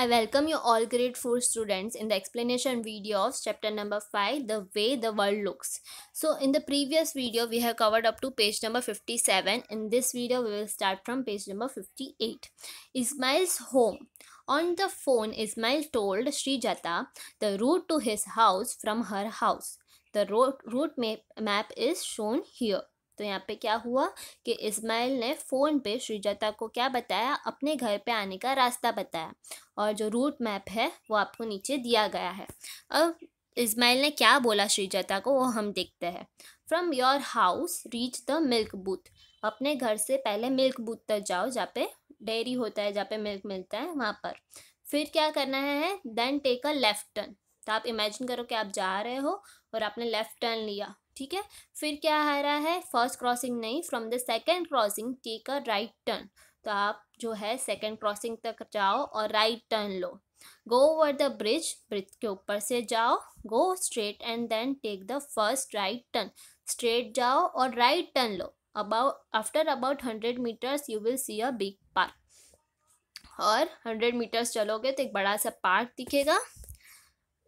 I welcome you all grade 4 students in the explanation video of chapter number 5 the way the world looks. So in the previous video we have covered up to page number 57 in this video we will start from page number 58. Ismail's home. On the phone Ismail told Srijata the route to his house from her house. The road, route map is shown here. तो यहाँ पे क्या हुआ कि इस्माइल ने phone पे श्रीजता को क्या बताया अपने घर पे आने का रास्ता बताया और जो रूट मैप है वो आपको नीचे दिया गया है अब इस्माइल ने क्या बोला श्रीजता को वो हम देखते हैं from your house reach the milk booth अपने घर से पहले मिल्क बूथ तक जाओ जहाँ पे डेयरी होता है जहाँ पे मिल्क मिलता है वहाँ पर फिर क्या करना है then take a left turn तो आप इमेजिन करो कि आप जा रहे हो और आपने लेफ़्ट टर्न लिया ठीक है फिर क्या आ रहा है फर्स्ट क्रॉसिंग नहीं from the second crossing take a right turn तो आप जो है सेकेंड क्रॉसिंग तक जाओ और राइट टर्न लो go over the bridge bridge के ऊपर से जाओ go straight and then take the first right turn straight जाओ और राइट टर्न लो about after about hundred metres you will see a big park और हंड्रेड मीटर्स चलोगे तो एक बड़ा सा पार्क दिखेगा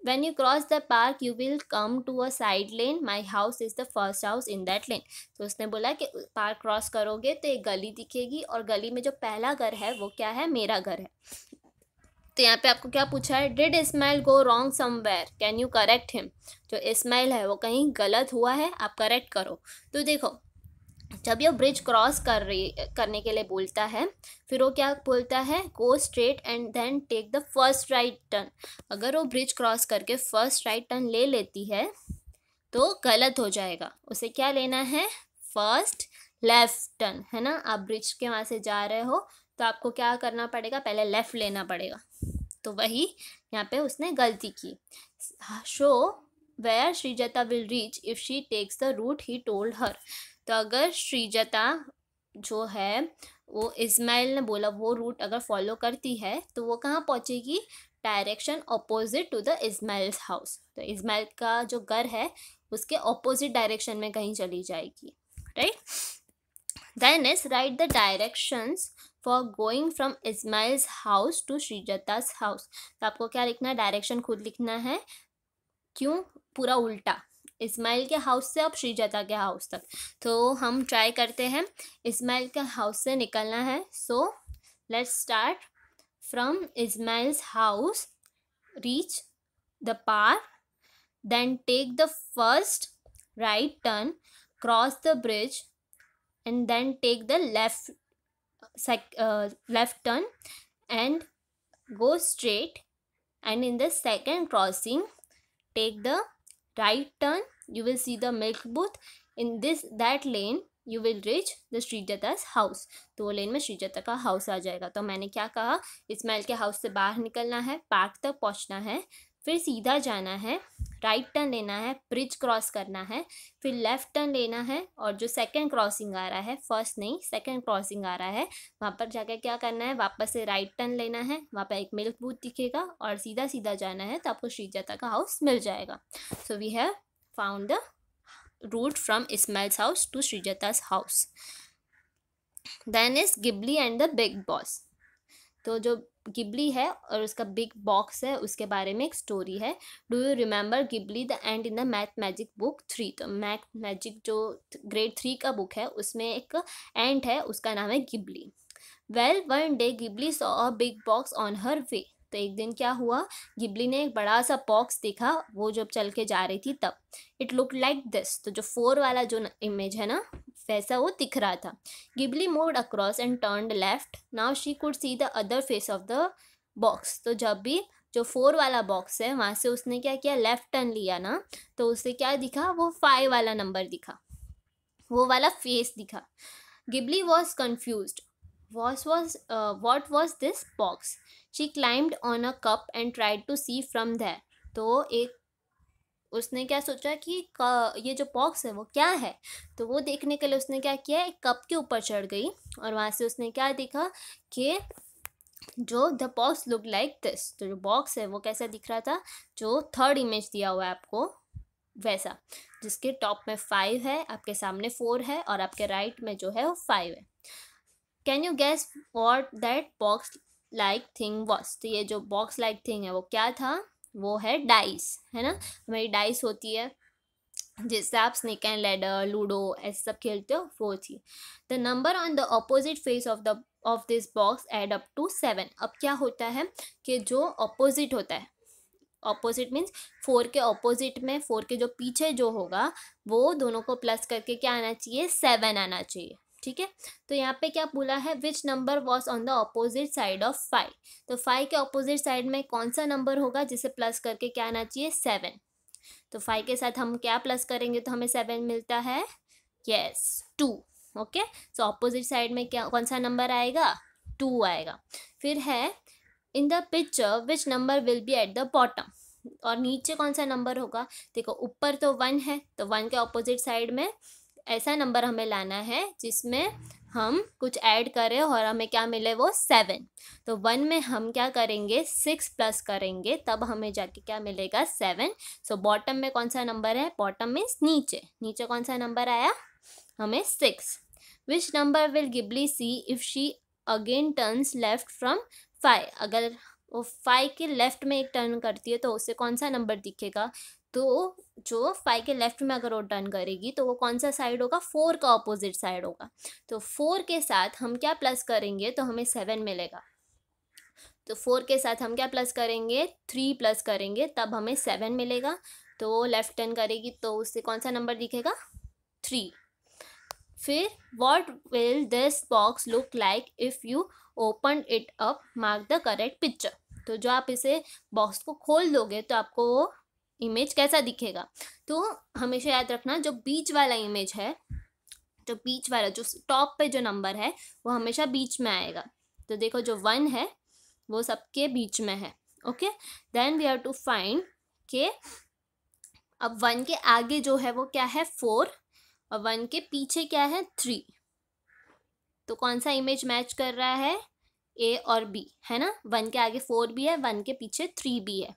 when you cross the park you will come to a side lane my house is the first house in that lane तो उसने बोला कि पार्क क्रॉस करोगे तो एक गली दिखेगी और गली में जो पहला घर है वो क्या है मेरा घर है तो यहाँ पे आपको क्या पूछा है did Ismail go wrong somewhere can you correct him जो इस्माइल है वो कहीं गलत हुआ है आप करेक्ट करो तो देखो जब ये ब्रिज क्रॉस कर रही करने के लिए बोलता है फिर वो क्या बोलता है go straight and then take the first right turn अगर वो ब्रिज क्रॉस करके फर्स्ट राइट टर्न ले लेती है तो गलत हो जाएगा उसे क्या लेना है फर्स्ट लेफ्ट टर्न है ना आप ब्रिज के वहाँ से जा रहे हो तो आपको क्या करना पड़ेगा पहले लेफ़्ट लेना पड़ेगा तो वही यहाँ पे उसने गलती की show where Srijata will reach if she takes the route he told her तो अगर श्रीजता जो है वो इस्माइल ने बोला वो रूट अगर फॉलो करती है तो वो कहाँ पहुँचेगी direction opposite to the Ismail's house तो इस्माइल का जो घर है उसके अपोजिट डायरेक्शन में कहीं चली जाएगी right then is right the directions for going from Ismail's house to Srijata's house तो आपको क्या लिखना है डायरेक्शन खुद लिखना है क्यों पूरा उल्टा इस्माइल के हाउस से और श्रीजता के हाउस तक तो हम ट्राई करते हैं इस्माइल के हाउस से निकलना है so let's start from Ismail's house reach the park then take the first right turn cross the bridge and then take the left left turn and go straight and in the second crossing take the right turn you will see the milk booth in this that lane you will reach the Srijata's house तो वो लेन में श्रीजता का house आ जाएगा तो मैंने क्या कहा महल के हाउस से बाहर निकलना है पार्क तक पहुंचना है फिर सीधा जाना है राइट टर्न लेना है ब्रिज क्रॉस करना है फिर लेफ्ट टर्न लेना है और जो सेकंड क्रॉसिंग आ रहा है फर्स्ट नहीं सेकंड क्रॉसिंग आ रहा है वहाँ पर जाकर क्या करना है वापस से राइट टर्न लेना है वहाँ पर एक मिल्क बूथ दिखेगा और सीधा सीधा जाना है तो आपको श्रीजाता का हाउस मिल जाएगा so we have found the route from Ismail's house to Srijata's house then is गिबली एंड द बिग बॉस तो जो गिबली है और उसका बिग बॉक्स है उसके बारे में एक स्टोरी है do you remember Gibli the ant in the math magic book three तो मैथ मैजिक जो ग्रेड थ्री का बुक है उसमें एक एंड है उसका नाम है Gibli well one day Gibli saw a big box on her way तो एक दिन क्या हुआ गिबली ने एक बड़ा सा बॉक्स देखा वो जब चल के जा रही थी तब इट लुक लाइक दिस तो जो फोर वाला जो इमेज है ना वैसा वो दिख रहा था Gibli move across and turn left now she could see the other face of the box तो जब भी जो फोर वाला बॉक्स है वहाँ से उसने क्या किया लेफ्ट टर्न लिया ना तो उसे क्या दिखा वो फाइव वाला नंबर दिखा वो वाला फेस दिखा Gibli was confuse was was what was this box she climbed on a cup and tried to see from there तो एक उसने क्या सोचा कि ये जो बॉक्स है वो क्या है तो वो देखने के लिए उसने क्या किया एक कप के ऊपर चढ़ गई और वहाँ से उसने क्या देखा कि जो the box look like this तो जो बॉक्स है वो कैसा दिख रहा था जो थर्ड इमेज दिया हुआ है आपको वैसा जिसके टॉप में फाइव है आपके सामने फोर है और आपके राइट right में जो है वो फाइव है can you guess what that box like thing was तो ये जो बॉक्स लाइक थिंग है वो क्या था वो है डाइस है ना हमारी डाइस होती है जिससे आप स्नेक एंड लेडर लूडो ऐसे सब खेलते हो वो थी the number on the opposite face of the of this box add up to seven अब क्या होता है कि जो अपोजिट होता है अपोजिट मीन्स फोर के अपोजिट में फोर के जो पीछे जो होगा वो दोनों को प्लस करके क्या आना चाहिए सेवन आना चाहिए ठीक है तो यहाँ पे क्या बोला है which number was on the opposite side of five तो फाइव के अपोजिट साइड में कौन सा नंबर होगा जिसे प्लस करके क्या आना चाहिए सेवन तो फाइव के साथ हम क्या प्लस करेंगे तो हमें सेवन मिलता है yes two okay so opposite side में क्या कौन सा नंबर आएगा टू आएगा फिर है in the picture which number will be at the bottom और नीचे कौन सा नंबर होगा देखो ऊपर तो वन है तो वन के अपोजिट साइड में ऐसा नंबर हमें लाना है जिसमें हम कुछ ऐड करें और हमें क्या मिले वो सेवन तो वन में हम क्या करेंगे सिक्स प्लस करेंगे तब हमें जाके क्या मिलेगा सेवन सो बॉटम में कौन सा नंबर है बॉटम मीन्स नीचे नीचे कौन सा नंबर आया हमें six which number will Gibli see if she again turns left from five अगर वो फाइव के लेफ़्ट में एक टर्न करती है तो उसे कौन सा नंबर दिखेगा तो जो फाइव के लेफ्ट में अगर वो टर्न करेगी तो वो कौन सा साइड होगा फोर का ऑपोजिट साइड होगा तो फोर के साथ हम क्या प्लस करेंगे तो हमें सेवन मिलेगा तो फोर के साथ हम क्या प्लस करेंगे थ्री प्लस करेंगे तब हमें सेवन मिलेगा तो वो लेफ्ट टर्न करेगी तो उससे कौन सा नंबर दिखेगा थ्री फिर what will this box look like if you open it up mark the correct picture तो जो आप इसे बॉक्स को खोल दोगे तो आपको वो इमेज कैसा दिखेगा तो हमेशा याद रखना जो बीच वाला इमेज है जो बीच वाला जो टॉप पे जो नंबर है वो हमेशा बीच में आएगा तो देखो जो वन है वो सबके बीच में है okay then we have to find के अब वन के आगे जो है वो क्या है फोर और वन के पीछे क्या है थ्री तो कौन सा इमेज मैच कर रहा है ए और बी है ना वन के आगे फोर भी है वन के पीछे थ्री भी है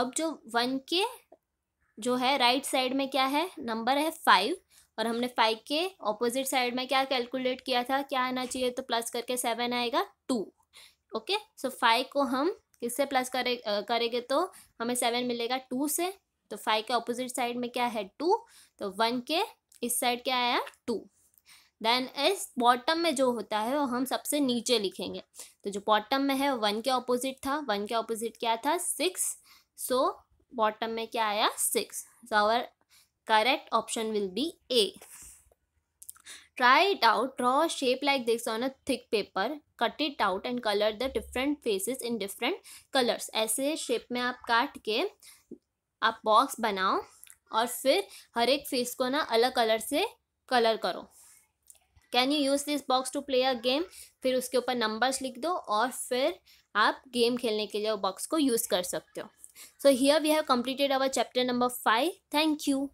अब जो वन के जो है राइट right साइड में क्या है नंबर है फाइव और हमने फाइव के ऑपोजिट साइड में क्या कैलकुलेट किया था क्या आना चाहिए तो प्लस करके सेवन आएगा टू ओके सो फाइव को हम किससे प्लस करे करेंगे तो हमें सेवन मिलेगा टू से तो फाइव के ऑपोजिट साइड में क्या है टू तो वन के इस साइड क्या आया टू देन एस बॉटम में जो होता है वो हम सबसे नीचे लिखेंगे तो जो बॉटम में है वन के ऑपोजिट था वन के ऑपोजिट क्या था सिक्स सो बॉटम में क्या आया six so our correct option will be a try it out draw shape like this on a thick paper cut it out and colour the different faces in different colours ऐसे shape में आप काट के आप box बनाओ और फिर हर एक फेस को ना अलग कलर से कलर करो can you use this box to play a game फिर उसके ऊपर नंबर्स लिख दो और फिर आप गेम खेलने के लिए वो बॉक्स को यूज़ कर सकते हो so here we have completed our chapter number five thank you